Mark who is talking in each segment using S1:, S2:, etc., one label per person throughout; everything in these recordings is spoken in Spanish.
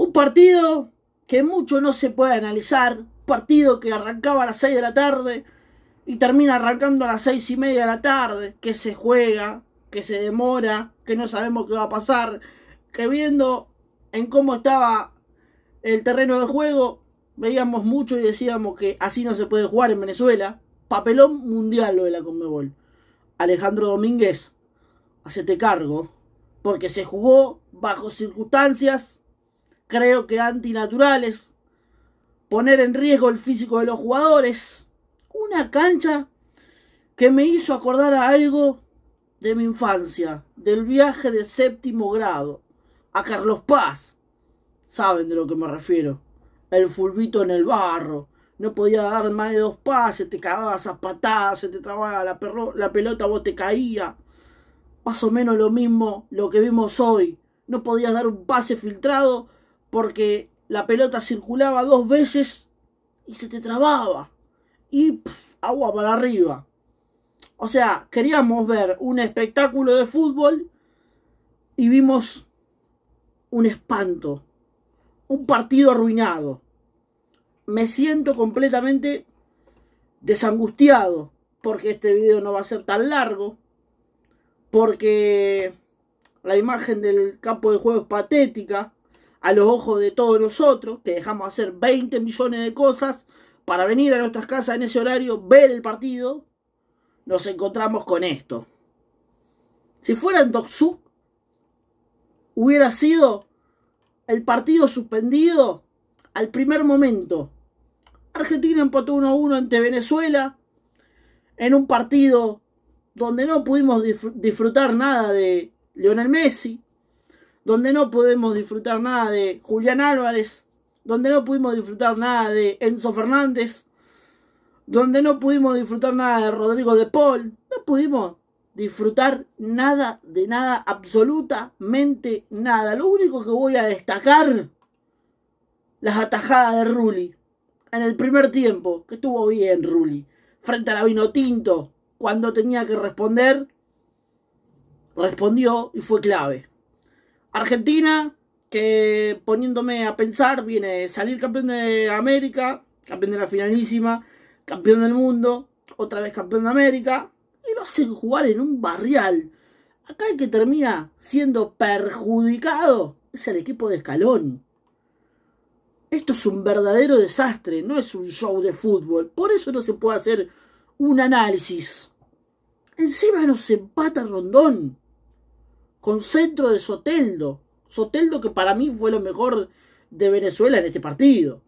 S1: Un partido que mucho no se puede analizar. Un partido que arrancaba a las 6 de la tarde y termina arrancando a las 6 y media de la tarde. Que se juega, que se demora, que no sabemos qué va a pasar. Que viendo en cómo estaba el terreno de juego, veíamos mucho y decíamos que así no se puede jugar en Venezuela. Papelón mundial lo de la Conmebol. Alejandro Domínguez, hacete cargo, porque se jugó bajo circunstancias creo que antinaturales, poner en riesgo el físico de los jugadores, una cancha que me hizo acordar a algo de mi infancia, del viaje de séptimo grado a Carlos Paz. Saben de lo que me refiero. El fulbito en el barro. No podía dar más de dos pases, te cagabas a patadas, se te trababa la, la pelota, vos te caía. Más o menos lo mismo lo que vimos hoy. No podías dar un pase filtrado porque la pelota circulaba dos veces y se te trababa. Y agua para arriba. O sea, queríamos ver un espectáculo de fútbol y vimos un espanto. Un partido arruinado. Me siento completamente desangustiado porque este video no va a ser tan largo. Porque la imagen del campo de juego es patética a los ojos de todos nosotros, que dejamos hacer 20 millones de cosas para venir a nuestras casas en ese horario, ver el partido, nos encontramos con esto. Si fuera en Toxú, hubiera sido el partido suspendido al primer momento. Argentina empató 1-1 ante Venezuela en un partido donde no pudimos disfrutar nada de Lionel Messi, donde no podemos disfrutar nada de Julián Álvarez, donde no pudimos disfrutar nada de Enzo Fernández, donde no pudimos disfrutar nada de Rodrigo de Paul, no pudimos disfrutar nada de nada, absolutamente nada. Lo único que voy a destacar, las atajadas de Rulli en el primer tiempo, que estuvo bien Rulli, frente a la tinto, cuando tenía que responder, respondió y fue clave. Argentina, que poniéndome a pensar, viene a salir campeón de América, campeón de la finalísima, campeón del mundo, otra vez campeón de América, y lo hacen jugar en un barrial. Acá el que termina siendo perjudicado es el equipo de Escalón. Esto es un verdadero desastre, no es un show de fútbol. Por eso no se puede hacer un análisis. Encima nos empata Rondón con centro de Soteldo. Soteldo que para mí fue lo mejor de Venezuela en este partido.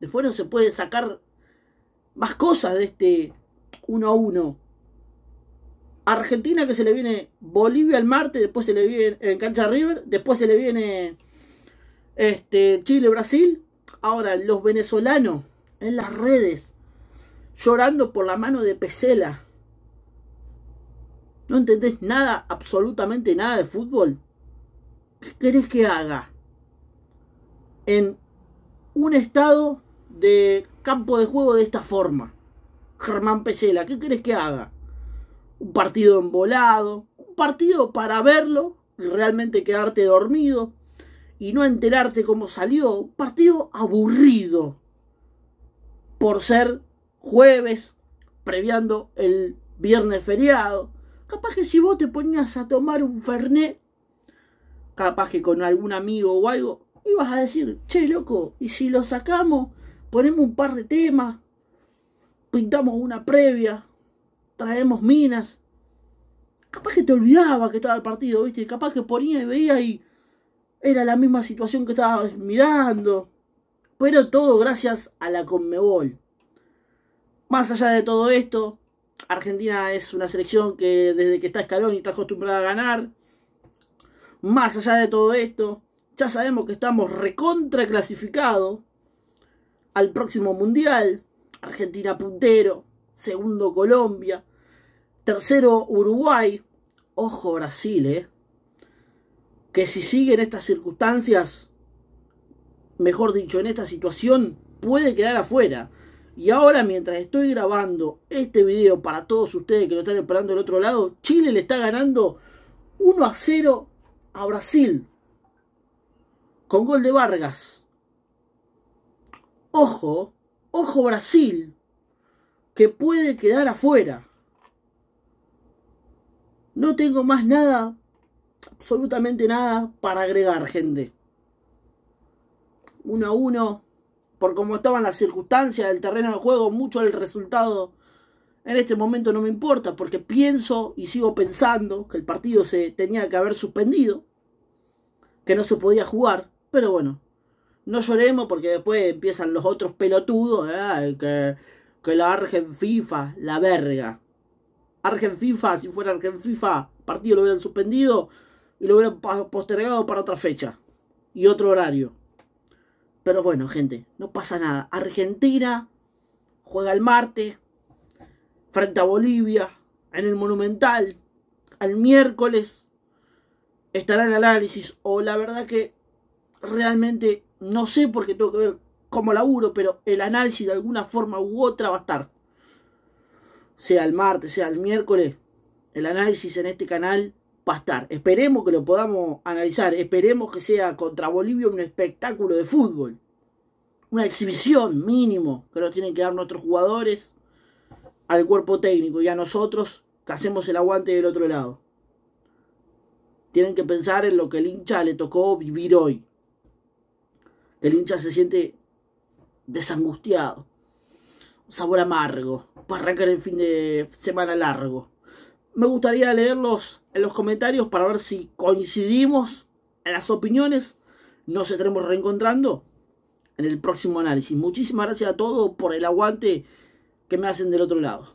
S1: Después no se puede sacar más cosas de este 1 a 1. Argentina que se le viene Bolivia el martes, después se le viene en cancha River, después se le viene este, Chile, Brasil. Ahora los venezolanos en las redes llorando por la mano de Pesela ¿No entendés nada, absolutamente nada de fútbol? ¿Qué querés que haga? En un estado de campo de juego de esta forma. Germán Pesela, ¿qué querés que haga? Un partido embolado, un partido para verlo y realmente quedarte dormido y no enterarte cómo salió. Un partido aburrido por ser jueves, previando el viernes feriado. Capaz que si vos te ponías a tomar un fernet, capaz que con algún amigo o algo, ibas a decir, che, loco, y si lo sacamos, ponemos un par de temas, pintamos una previa, traemos minas. Capaz que te olvidaba que estaba el partido, ¿viste? Capaz que ponía y veía y era la misma situación que estabas mirando. Pero todo gracias a la Conmebol. Más allá de todo esto, Argentina es una selección que desde que está Escalón y está acostumbrada a ganar. Más allá de todo esto, ya sabemos que estamos recontra clasificados al próximo mundial. Argentina puntero, segundo Colombia, tercero Uruguay. Ojo Brasil, eh. Que si siguen estas circunstancias, mejor dicho, en esta situación, puede quedar afuera. Y ahora, mientras estoy grabando este video para todos ustedes que lo están esperando del otro lado, Chile le está ganando 1 a 0 a Brasil. Con gol de Vargas. Ojo, ojo Brasil, que puede quedar afuera. No tengo más nada, absolutamente nada para agregar, gente. 1 a 1 por cómo estaban las circunstancias del terreno de juego, mucho el resultado en este momento no me importa, porque pienso y sigo pensando que el partido se tenía que haber suspendido, que no se podía jugar, pero bueno, no lloremos porque después empiezan los otros pelotudos, eh, que, que la Argen FIFA, la verga. Argen FIFA, si fuera Argen FIFA, partido lo hubieran suspendido y lo hubieran postergado para otra fecha y otro horario. Pero bueno, gente, no pasa nada. Argentina juega el martes frente a Bolivia en el Monumental. Al miércoles estará el análisis. O la verdad que realmente no sé porque tengo que ver cómo laburo, pero el análisis de alguna forma u otra va a estar. Sea el martes, sea el miércoles. El análisis en este canal estar Esperemos que lo podamos analizar. Esperemos que sea contra Bolivia un espectáculo de fútbol. Una exhibición mínimo que nos tienen que dar nuestros jugadores al cuerpo técnico y a nosotros que hacemos el aguante del otro lado. Tienen que pensar en lo que el hincha le tocó vivir hoy. El hincha se siente desangustiado. Un sabor amargo. Para arrancar el fin de semana largo me gustaría leerlos en los comentarios para ver si coincidimos en las opiniones. Nos estaremos reencontrando en el próximo análisis. Muchísimas gracias a todos por el aguante que me hacen del otro lado.